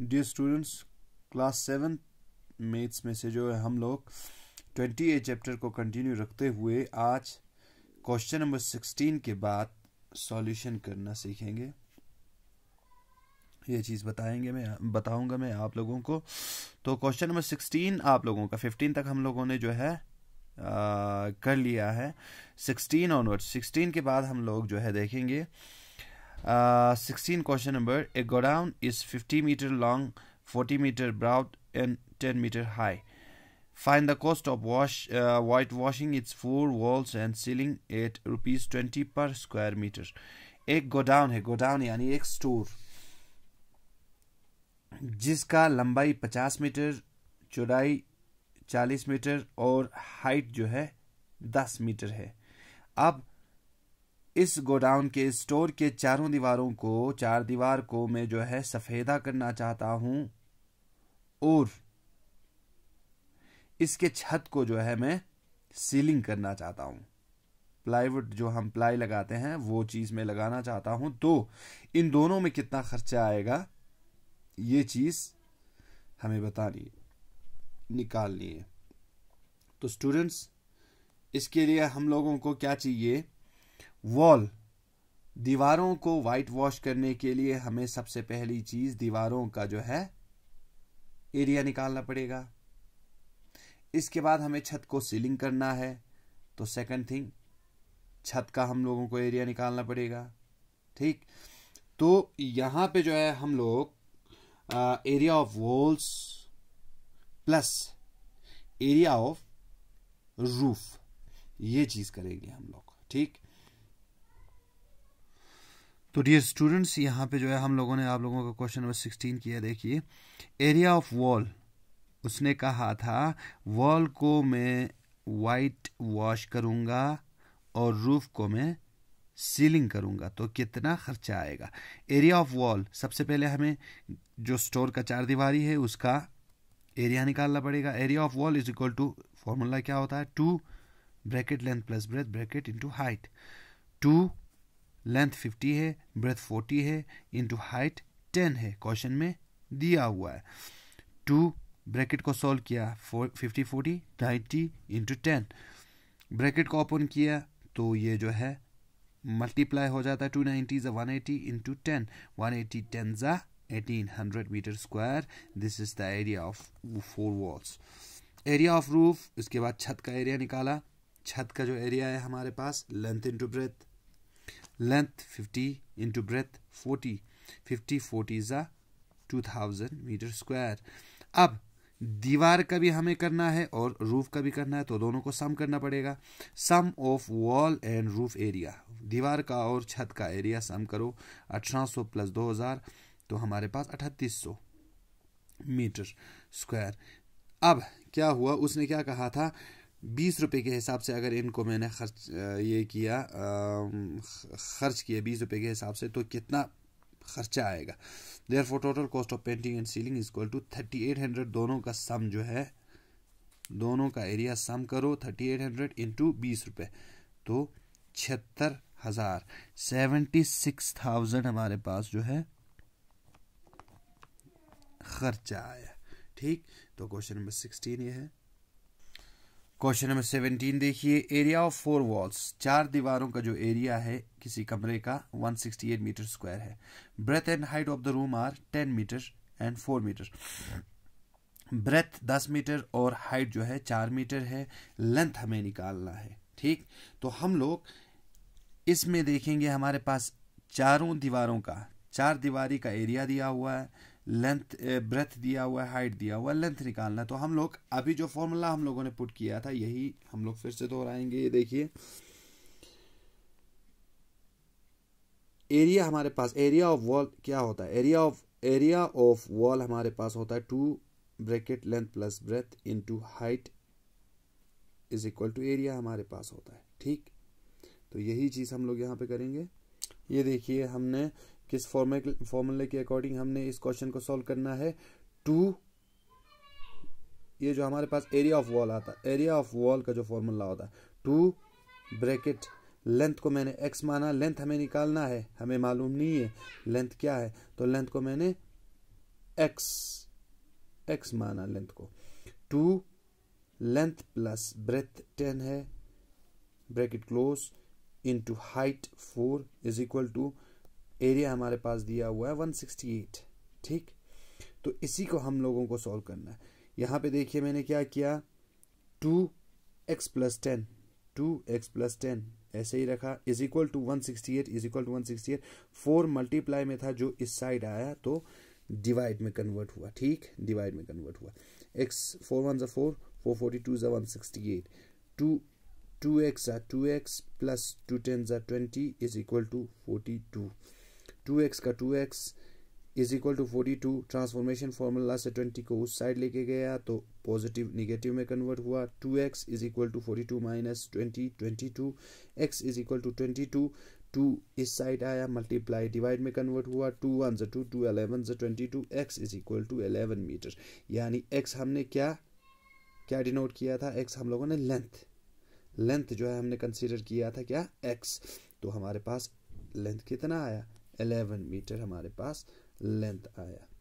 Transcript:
dear students class seven maths में से जो है हम लोग ट्वेंटी ए चैप्टर को कंटिन्यू रखते हुए आज क्वेश्चन नंबर सिक्सटीन के बाद सॉल्यूशन करना सीखेंगे ये चीज़ बताएंगे मैं बताऊंगा मैं आप लोगों को तो क्वेश्चन नंबर सिक्सटीन आप लोगों का फिफ्टीन तक हम लोगों ने जो है आ, कर लिया है सिक्सटीन ऑनवर्ड सिक्सटीन के बाद हम लोग जो है देखेंगे Uh, 16 question number a godown is 50 meter long 40 meter broad and 10 meter high find the cost of wash uh, whitewashing its four walls and ceiling at rupees 20 per square meter एक godown है godown यानी एक store जिसका लंबाई 50 metre चौड़ाई 40 metre और height जो है 10 मीटर है अब इस गोडाउन के स्टोर के चारों दीवारों को चार दीवार को मैं जो है सफेदा करना चाहता हूं और इसके छत को जो है मैं सीलिंग करना चाहता हूं प्लाईवुड जो हम प्लाई लगाते हैं वो चीज में लगाना चाहता हूं तो इन दोनों में कितना खर्चा आएगा ये चीज हमें बतानी है निकालनी है तो स्टूडेंट्स इसके लिए हम लोगों को क्या चाहिए वॉल दीवारों को वाइट वॉश करने के लिए हमें सबसे पहली चीज दीवारों का जो है एरिया निकालना पड़ेगा इसके बाद हमें छत को सीलिंग करना है तो सेकंड थिंग छत का हम लोगों को एरिया निकालना पड़ेगा ठीक तो यहां पे जो है हम लोग area of walls plus area of roof ये चीज़ करेंगे हम लोग ठीक तो डियर स्टूडेंट्स यहाँ पे जो है हम लोगों ने आप लोगों का क्वेश्चन नंबर सिक्सटीन किया देखिए एरिया ऑफ वॉल उसने कहा था वॉल को मैं वाइट वॉश करूँगा और रूफ को मैं सीलिंग करूँगा तो कितना खर्चा आएगा एरिया ऑफ वॉल सबसे पहले हमें जो स्टोर का चार दीवारी है उसका एरिया निकालना पड़ेगा area of wall is equal to formula क्या होता है two bracket length plus breadth bracket into height two length 50 है ब्रेथ 40 है इंटू हाइट 10 है क्वेश्चन में दिया हुआ है टू ब्रैकेट को सॉल्व किया fifty forty ninety into ten bracket को ओपन किया तो ये जो है मल्टीप्लाई हो जाता है टू नाइन्टी जो one eighty into ten one eighty ten ज़ा eighteen hundred metre square this is the area of four walls area of roof इसके बाद छत का एरिया निकाला छत का जो एरिया है हमारे पास length into breadth length 50 into breadth 40 50 40 is a 2000 metre square अब दीवार का भी हमें करना है और रूफ का भी करना है तो दोनों को सम करना पड़ेगा sum of wall and roof area दीवार का और छत का एरिया सम करो 1800 प्लस 2000 तो हमारे पास 3800 मीटर स्क्वायर अब क्या हुआ उसने क्या कहा था बीस रुपये के हिसाब से अगर इनको मैंने खर्च ये किया खर्च किया बीस रुपये के हिसाब से तो कितना खर्चा आएगा there for total cost of painting and ceiling is equal to thirty eight hundred दोनों का सम जो है दोनों का एरिया सम करो थर्टी एट हंड्रेड इंटू बीस रुपये तो छिहत्तर हज़ार सेवेंटी सिक्स थाउजेंड हमारे पास जो है खर्चा आया ठीक तो क्वेश्चन नंबर सिक्सटीन ये है क्वेश्चन नंबर सेवनटीन देखिए एरिया ऑफ फोर वॉल्स चार दीवारों का जो एरिया है किसी कमरे का 168 मीटर स्क्वायर है breadth and height of the room are 10 metre and 4 metre breadth 10 metre और हाइट जो है 4 मीटर है लेंथ हमें निकालना है ठीक तो हम लोग इसमें देखेंगे हमारे पास चारों दीवारों का चार दीवारी का एरिया दिया हुआ है लेंथ ब्रेथ eh, दिया हुआ है हाइट दिया हुआ है लेंथ निकालना है तो हम लोग अभी जो फॉर्मूला हम लोगों ने पुट किया था यही हम लोग फिर से दोहराएंगे ये देखिए एरिया हमारे पास एरिया ऑफ वॉल क्या होता है area of area of wall हमारे पास होता है two bracket length plus breadth into height is equal to area हमारे पास होता है ठीक तो यही चीज़ हम लोग यहाँ पे करेंगे ये देखिए हमने किस फॉर्मूले के अकॉर्डिंग हमने इस क्वेश्चन को सॉल्व करना है टू ये जो हमारे पास एरिया ऑफ वॉल आता है एरिया ऑफ वॉल का जो फॉर्मूला होता है टू ब्रैकेट लेंथ को मैंने एक्स माना लेंथ हमें निकालना है हमें मालूम नहीं है लेंथ क्या है तो लेंथ को मैंने एक्स एक्स माना लेंथ को two length plus breadth ten है bracket close into height four is equal to area हमारे पास दिया हुआ है वन सिक्सटी एट ठीक तो इसी को हम लोगों को सॉल्व करना है यहाँ पे देखिए मैंने क्या किया two x plus ten two x plus ten ऐसे ही रखा is equal to one sixty eight is equal to one sixty eight four multiply में था जो इस साइड आया तो डिवाइड में कन्वर्ट हुआ ठीक डिवाइड में कन्वर्ट हुआ एक्स फोर वन जो फोर फोर फोर्टी टू जो one sixty eight two two x two x plus two ten जो twenty is equal to forty two two x का two x is equal to forty two transformation formula से twenty को उस side लेके गया तो positive negative में convert हुआ two x is equal to forty two minus twenty twenty two x is equal to twenty two two इस side आया मल्टीप्लाई डिवाइड में कन्वर्ट हुआ टू वन जो टू टू अलेवन जो twenty two x is equal to eleven meter यानी x हमने क्या क्या डिनोट किया था एक्स हम लोगों ने लेंथ लेंथ जो है हमने कंसिडर किया था क्या एक्स तो हमारे पास लेंथ कितना आया 11 मीटर हमारे पास लेंथ आया